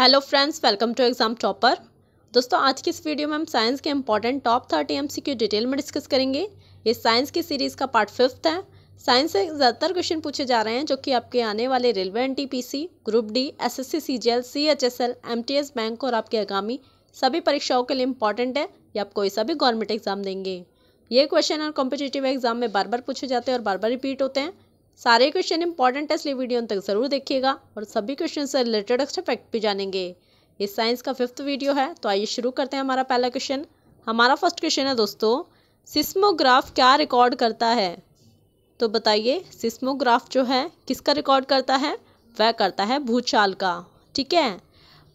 Hello friends welcome to exam topper दोस्तों आज की इस वीडियो में हम साइंस के important top thirty MCQ detail में डिस्कस करेंगे ये साइंस की सीरीज़ का पार्ट फिफ्थ है साइंस से ज़्यादातर क्वेश्चन पूछे जा रहे हैं जो कि आपके आने वाले railway N group D S CGL, C MTS bank और आपके आगामी सभी परीक्षाओं के लिए इंपॉर्टेंट है या आप कोई सा भी गवर्नमेंट एग्जाम देंगे ये क्वेश्चन और कॉम्पिटेटिव एग्जाम में बार बार पूछे जाते हैं और बार बार रिपीट होते हैं सारे क्वेश्चन इंपॉर्टेंट है इसलिए वीडियो तक ज़रूर देखिएगा और सभी क्वेश्चन से रिलेटेड एक्स्ट्रा फैक्ट भी जानेंगे ये साइंस का फिफ्थ वीडियो है तो आइए शुरू करते हैं हमारा पहला क्वेश्चन हमारा फर्स्ट क्वेश्चन है दोस्तों सिस्मोग्राफ क्या रिकॉर्ड करता है तो बताइए सिस्मोग्राफ जो है किसका रिकॉर्ड करता है वह करता है भूचाल का ठीक है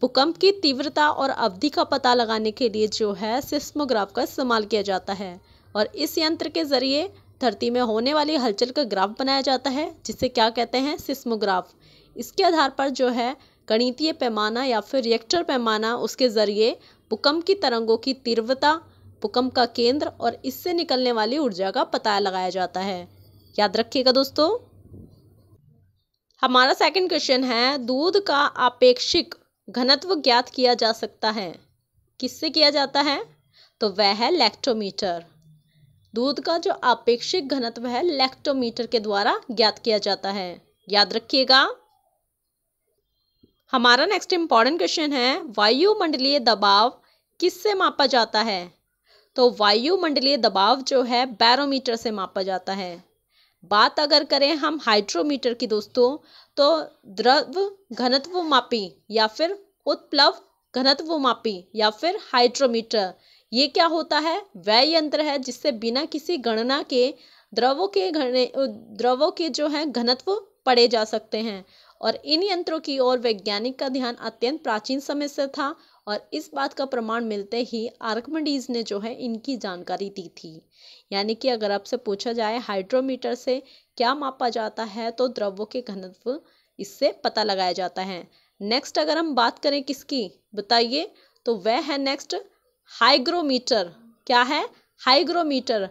भूकंप की तीव्रता और अवधि का पता लगाने के लिए जो है सिस्मोग्राफ का इस्तेमाल किया जाता है और इस यंत्र के ज़रिए धरती में होने वाली हलचल का ग्राफ बनाया जाता है जिसे क्या कहते हैं सिस्मोग्राफ इसके आधार पर जो है गणितीय पैमाना या फिर रिएक्टर पैमाना उसके ज़रिए भूकंप की तरंगों की तीव्रता भूकंप का केंद्र और इससे निकलने वाली ऊर्जा का पता लगाया जाता है याद रखिएगा दोस्तों हमारा सेकंड क्वेश्चन है दूध का आपेक्षिक घनत्व ज्ञात किया जा सकता है किससे किया जाता है तो वह है लैक्टोमीटर दूध का जो आपेक्षिक घनत्व है लैक्टोमीटर के द्वारा ज्ञात किया जाता है याद रखिएगा हमारा नेक्स्ट इंपॉर्टेंट क्वेश्चन है वायुमंडलीय दबाव किससे मापा जाता है तो वायुमंडलीय दबाव जो है बैरोमीटर से मापा जाता है बात अगर करें हम हाइड्रोमीटर की दोस्तों तो द्रव घनत्व मापी या फिर उत्प्लव घनत्व मापी या फिर हाइड्रोमीटर ये क्या होता है वह यंत्र है जिससे बिना किसी गणना के द्रवों के घने द्रवों के जो है घनत्व पड़े जा सकते हैं और इन यंत्रों की ओर वैज्ञानिक का ध्यान अत्यंत प्राचीन समय से था और इस बात का प्रमाण मिलते ही आर्कमडीज ने जो है इनकी जानकारी दी थी यानी कि अगर आपसे पूछा जाए हाइड्रोमीटर से क्या मापा जाता है तो द्रवों के घनत्व इससे पता लगाया जाता है नेक्स्ट अगर हम बात करें किसकी बताइए तो वह है नेक्स्ट हाइग्रोमीटर क्या है हाइग्रोमीटर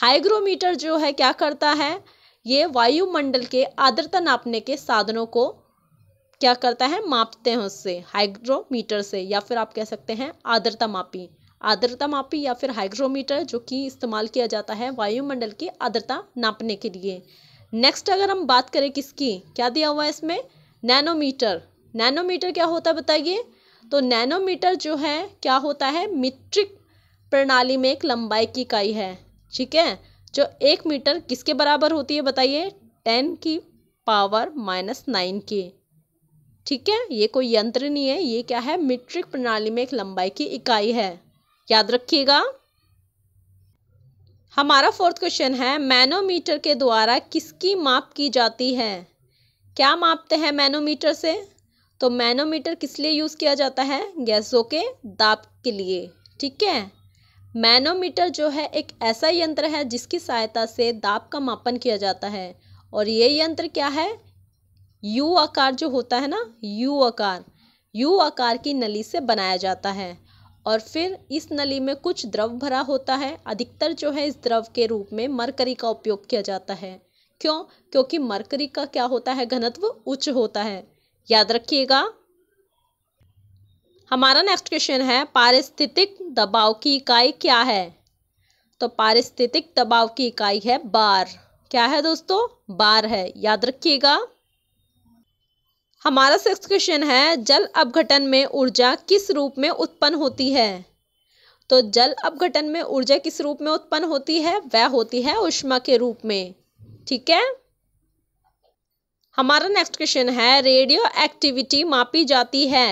हाइग्रोमीटर जो है क्या करता है ये वायुमंडल के आद्रता नापने के साधनों को क्या करता है मापते हैं उससे हाइग्रोमीटर से या फिर आप कह सकते हैं आद्रता मापी आद्रता मापी या फिर हाइग्रोमीटर जो कि इस्तेमाल किया जाता है वायुमंडल की आद्रता नापने के लिए नेक्स्ट अगर हम बात करें किसकी क्या दिया हुआ है इसमें नैनोमीटर नैनोमीटर क्या होता है बताइए तो नैनोमीटर जो है क्या होता है मीट्रिक प्रणाली में एक लंबाई की इकाई है ठीक है जो एक मीटर किसके बराबर होती है बताइए टेन की पावर माइनस नाइन की ठीक है ये कोई यंत्र नहीं है ये क्या है मीट्रिक प्रणाली में एक लंबाई की इकाई है याद रखिएगा हमारा फोर्थ क्वेश्चन है मैनोमीटर के द्वारा किसकी माप की जाती है क्या मापते हैं मैनोमीटर से तो मैनोमीटर किस लिए यूज़ किया जाता है गैसों के दाब के लिए ठीक है मैनोमीटर जो है एक ऐसा यंत्र है जिसकी सहायता से दाब का मापन किया जाता है और ये यंत्र क्या है यू आकार जो होता है ना यू आकार यू आकार की नली से बनाया जाता है और फिर इस नली में कुछ द्रव भरा होता है अधिकतर जो है इस द्रव के रूप में मरकरी का उपयोग किया जाता है क्यों क्योंकि मरकरी का क्या होता है घनत्व उच्च होता है याद रखिएगा हमारा नेक्स्ट क्वेश्चन है पारिस्थितिक दबाव की इकाई क्या है तो पारिस्थितिक दबाव की इकाई है बार क्या है दोस्तों बार है याद रखिएगा हमारा सिक्स क्वेश्चन है जल अपघटन में ऊर्जा किस रूप में उत्पन्न होती है तो जल अपघटन में ऊर्जा किस रूप में उत्पन्न होती है वह होती है उष्मा के रूप में ठीक है हमारा नेक्स्ट क्वेश्चन है रेडियो एक्टिविटी मापी जाती है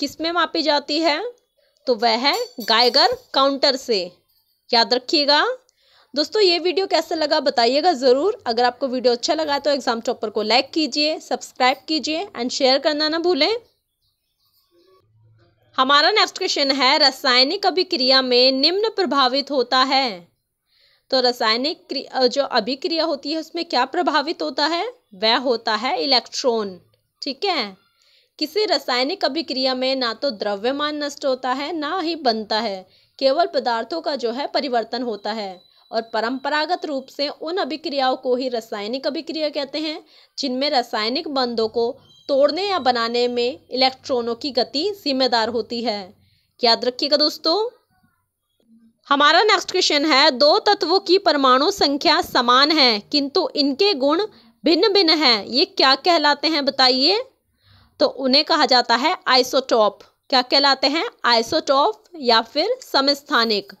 किस में मापी जाती है तो वह है गाइगर काउंटर से याद रखिएगा दोस्तों ये वीडियो कैसा लगा बताइएगा ज़रूर अगर आपको वीडियो अच्छा लगा तो एग्ज़ाम टॉपर को लाइक कीजिए सब्सक्राइब कीजिए एंड शेयर करना ना भूलें हमारा नेक्स्ट क्वेश्चन है रासायनिक अभिक्रिया में निम्न प्रभावित होता है तो रासायनिक जो अभिक्रिया होती है उसमें क्या प्रभावित होता है वह होता है इलेक्ट्रॉन ठीक है किसी रासायनिक अभिक्रिया में ना तो द्रव्यमान नष्ट होता है ना ही बनता है केवल पदार्थों का जो है परिवर्तन होता है और परंपरागत रूप से उन अभिक्रियाओं को ही रासायनिक अभिक्रिया कहते हैं जिनमें रासायनिक बंधों को तोड़ने या बनाने में इलेक्ट्रॉनों की गति जिम्मेदार होती है याद रखिएगा दोस्तों हमारा नेक्स्ट क्वेश्चन है दो तत्वों की परमाणु संख्या समान है किंतु इनके गुण भिन्न भिन्न हैं ये क्या कहलाते हैं बताइए तो उन्हें कहा जाता है आइसोटॉप क्या कहलाते हैं आइसोटॉप या फिर समस्थानिक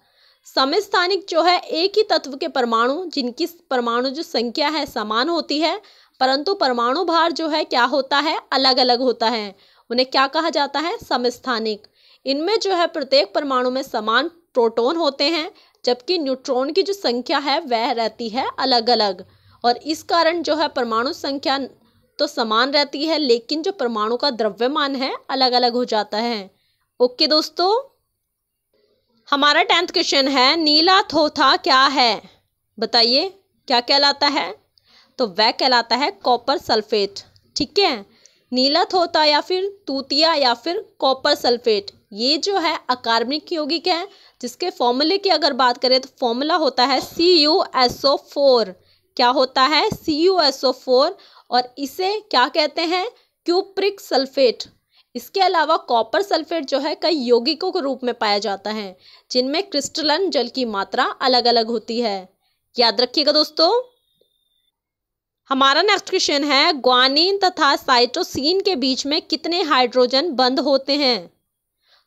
समस्थानिक जो है एक ही तत्व के परमाणु जिनकी परमाणु जो संख्या है समान होती है परंतु परमाणु भार जो है क्या होता है अलग अलग होता है उन्हें क्या कहा जाता है समस्थानिक इनमें जो है प्रत्येक परमाणु में समान प्रोटोन होते हैं जबकि न्यूट्रॉन की जो संख्या है वह रहती है अलग अलग और इस कारण जो है परमाणु संख्या तो समान रहती है लेकिन जो परमाणु का द्रव्यमान है अलग अलग हो जाता है ओके दोस्तों हमारा टेंथ क्वेश्चन है नीला थोथा क्या है बताइए क्या कहलाता है तो वह कहलाता है कॉपर सल्फेट ठीक है नीला थोता या फिर तूतिया या फिर कॉपर सल्फेट ये जो है अकार्बनिक यौगिक है जिसके फॉर्मूले की अगर बात करें तो फॉर्मूला होता है C U S O four क्या होता है C U S O four और इसे क्या कहते हैं क्यूप्रिक सल्फेट इसके अलावा कॉपर सल्फेट जो है कई यौगिकों के रूप में पाया जाता है जिनमें क्रिस्टलन जल की मात्रा अलग अलग होती है याद रखिएगा दोस्तों हमारा नेक्स्ट क्वेश्चन है ग्वानिन तथा साइटोसिन के बीच में कितने हाइड्रोजन बंद होते हैं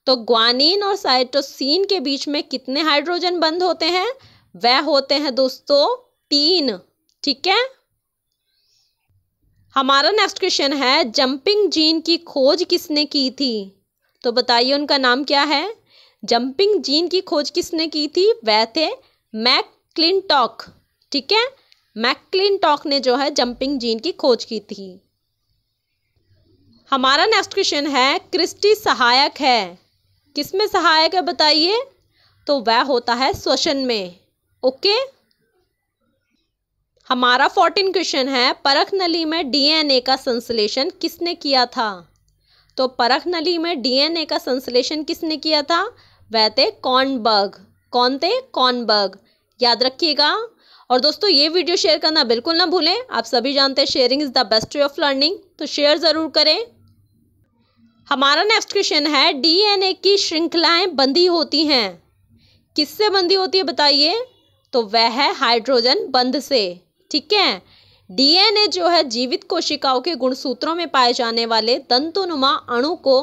तो ग्वानिन और साइटोसिन के बीच में कितने हाइड्रोजन बंद होते हैं वह होते हैं दोस्तों तीन ठीक है हमारा नेक्स्ट क्वेश्चन है जंपिंग जीन की खोज किसने की थी तो बताइए उनका नाम क्या है जंपिंग जीन की खोज किसने की थी वह थे मैक क्लिनटॉक ठीक है मैक क्लिनटॉक ने जो है जंपिंग जीन की खोज की थी हमारा नेक्स्ट क्वेश्चन है क्रिस्टी सहायक है किसमें सहायक है बताइए तो वह होता है श्वसन में ओके okay? हमारा फोर्टीन क्वेश्चन है परख नली में डीएनए का संश्लेषण किसने किया था तो परख नली में डीएनए का संश्लेषण किसने किया था वह थे कॉनबर्ग कौन थे कॉनबर्ग याद रखिएगा और दोस्तों ये वीडियो शेयर करना बिल्कुल ना भूलें आप सभी जानते हैं sharing is the best way of learning तो शेयर ज़रूर करें हमारा नेक्स्ट क्वेश्चन है डीएनए की श्रृंखलाएं बंधी होती हैं किससे बंधी होती है बताइए तो वह है हाइड्रोजन बंध से ठीक है डीएनए जो है जीवित कोशिकाओं के गुणसूत्रों में पाए जाने वाले तंतुनुमा अणु को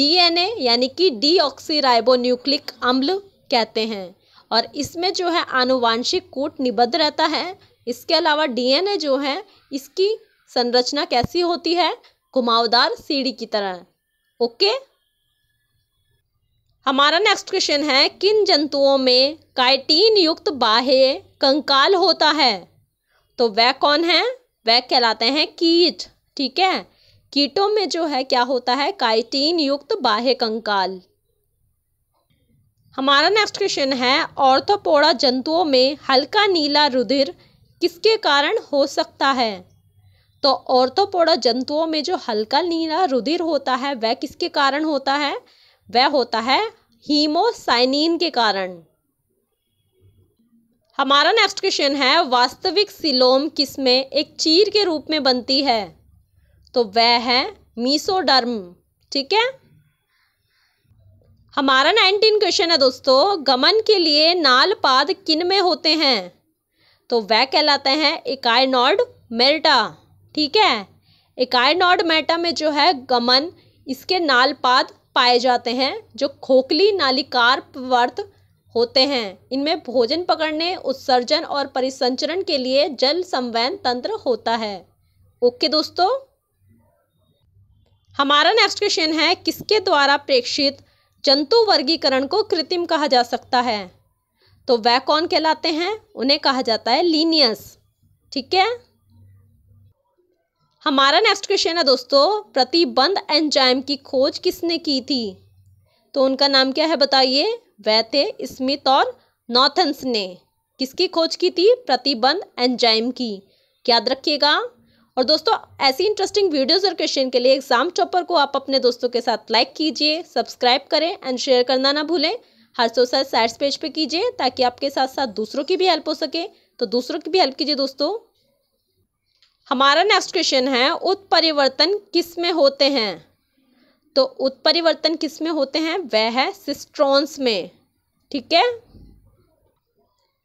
डीएनए यानी कि डीऑक्सीराइबो न्यूक्लिक अम्ल कहते हैं और इसमें जो है आनुवांशिक कूट निबद्ध रहता है इसके अलावा डीएनए जो है इसकी संरचना कैसी होती है घुमावदार सीढ़ी की तरह ओके हमारा नेक्स्ट क्वेश्चन है किन जंतुओं में काइटीन युक्त बाह्य कंकाल होता है तो वह कौन है वह कहलाते हैं कीट ठीक है कीटों में जो है क्या होता है काइटीन युक्त बाह्य कंकाल हमारा नेक्स्ट क्वेश्चन है ऑर्थोपोड़ा जंतुओं में हल्का नीला रुधिर किसके कारण हो सकता है तो ऑर्थोपोड़ा जंतुओं में जो हल्का नीला रुधिर होता है वह किसके कारण होता है वह होता है हीमोसाइनिन के कारण हमारा नेक्स्ट क्वेश्चन है वास्तविक सिलोम किसमें एक चीर के रूप में बनती है तो वह है मीसोडर्म ठीक है हमारा नाइनटीन क्वेश्चन है दोस्तों गमन के लिए नालपाद किन में होते हैं तो वह कहलाते हैं इकाइनॉड मेल्टा ठीक है इकाइनॉड मेटा में जो है गमन इसके नालपाद पाए जाते हैं जो खोखली नालिकार वर्त होते हैं इनमें भोजन पकड़ने उत्सर्जन और परिसंचरण के लिए जल संवहन तंत्र होता है ओके दोस्तों हमारा नेक्स्ट क्वेश्चन है किसके द्वारा प्रेक्षित जंतु वर्गीकरण को कृत्रिम कहा जा सकता है तो वह कौन कहलाते हैं उन्हें कहा जाता है लीनियस ठीक है हमारा नेक्स्ट क्वेश्चन है दोस्तों प्रतिबंध एंजाइम की खोज किसने की थी तो उनका नाम क्या है बताइए वह थे स्मिथ और नॉथन्स ने किसकी खोज की थी प्रतिबंध एंजाइम की याद रखिएगा और दोस्तों ऐसी इंटरेस्टिंग वीडियोस और क्वेश्चन के लिए एग्जाम चॉपर को आप अपने दोस्तों के साथ लाइक कीजिए सब्सक्राइब करें एंड शेयर करना ना भूलें हर सोशल साइट्स पेज पे कीजिए ताकि आपके साथ साथ दूसरों की भी हेल्प हो सके तो दूसरों की भी हेल्प कीजिए दोस्तों हमारा नेक्स्ट क्वेश्चन है उत्परिवर्तन किस में होते हैं तो उत्परिवर्तन किस में होते हैं वह है सिस्ट्रॉन्स में ठीक है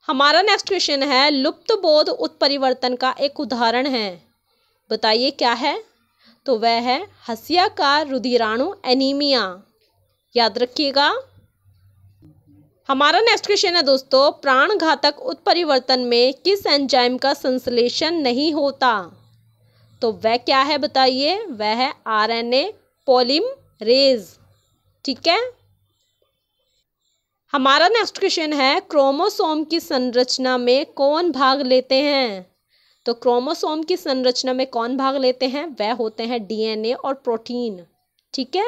हमारा नेक्स्ट क्वेश्चन है लुप्त बोध उत्परिवर्तन का एक उदाहरण है बताइए क्या है तो वह है हसिया का रुधिराणु एनीमिया याद रखिएगा हमारा नेक्स्ट क्वेश्चन है दोस्तों प्राण घातक उत्परिवर्तन में किस एंजाइम का संश्लेषण नहीं होता तो वह क्या है बताइए वह है आरएनए पॉलिमरेज ठीक है हमारा नेक्स्ट क्वेश्चन है क्रोमोसोम की संरचना में कौन भाग लेते हैं तो क्रोमोसोम की संरचना में कौन भाग लेते हैं वह होते हैं डीएनए और प्रोटीन ठीक है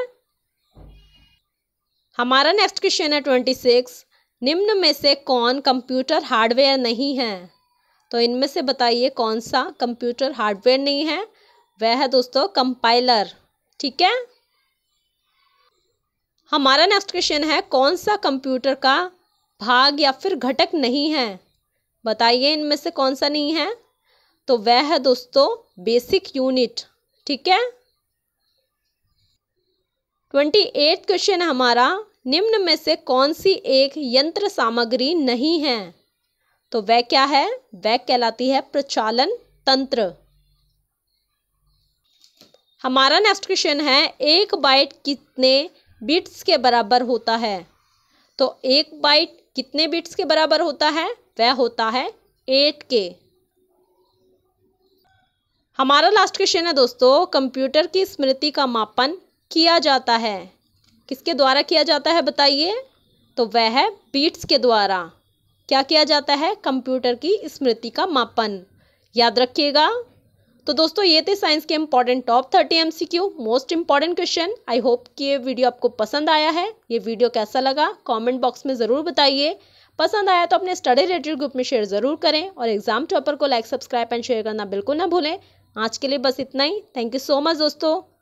हमारा नेक्स्ट क्वेश्चन है ट्वेंटी सिक्स निम्न में से कौन कंप्यूटर हार्डवेयर नहीं है तो इनमें से बताइए कौन सा कंप्यूटर हार्डवेयर नहीं है वह है दोस्तों कंपाइलर ठीक है हमारा नेक्स्ट क्वेश्चन है कौन सा कंप्यूटर का भाग या फिर घटक नहीं है बताइए इनमें से कौन सा नहीं है तो वह है दोस्तों बेसिक यूनिट ठीक है ट्वेंटी एट क्वेश्चन हमारा निम्न में से कौन सी एक यंत्र सामग्री नहीं है तो वह क्या है वह कहलाती है प्रचालन तंत्र हमारा नेक्स्ट क्वेश्चन है एक बाइट कितने बिट्स के बराबर होता है तो एक बाइट कितने बिट्स के बराबर होता है वह होता है एट के हमारा लास्ट क्वेश्चन है दोस्तों कंप्यूटर की स्मृति का मापन किया जाता है किसके द्वारा किया जाता है बताइए तो वह है बीट्स के द्वारा क्या किया जाता है कंप्यूटर की स्मृति का मापन याद रखिएगा तो दोस्तों ये थे साइंस के important top thirty M C Q most important question I hope कि ये वीडियो आपको पसंद आया है ये वीडियो कैसा लगा कमेंट बॉक्स में ज़रूर बताइए पसंद आया तो अपने स्टडी रिलेटेड ग्रुप में शेयर ज़रूर करें और एग्जाम टॉपर को लाइक सब्सक्राइब एंड शेयर करना बिल्कुल ना भूलें आज के लिए बस इतना ही थैंक यू सो मच दोस्तों